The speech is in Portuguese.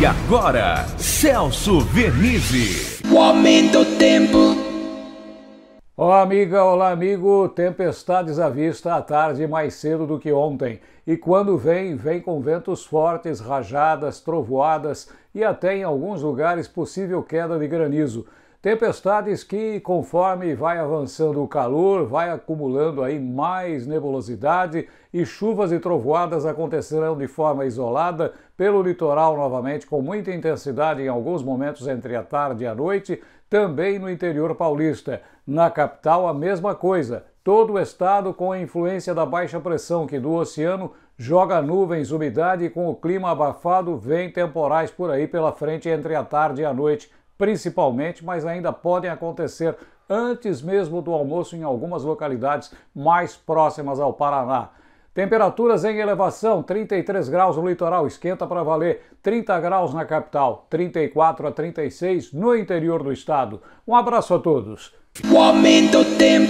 E agora, Celso Vernizzi. O aumento do tempo. Olá, amiga, olá, amigo. Tempestades à vista à tarde mais cedo do que ontem. E quando vem, vem com ventos fortes, rajadas, trovoadas e até em alguns lugares possível queda de granizo. Tempestades que, conforme vai avançando o calor, vai acumulando aí mais nebulosidade e chuvas e trovoadas acontecerão de forma isolada pelo litoral novamente, com muita intensidade em alguns momentos entre a tarde e a noite, também no interior paulista. Na capital, a mesma coisa. Todo o estado com a influência da baixa pressão que do oceano joga nuvens, umidade e com o clima abafado vem temporais por aí pela frente entre a tarde e a noite principalmente, mas ainda podem acontecer antes mesmo do almoço em algumas localidades mais próximas ao Paraná. Temperaturas em elevação, 33 graus no litoral, esquenta para valer, 30 graus na capital, 34 a 36 no interior do estado. Um abraço a todos. O aumento tem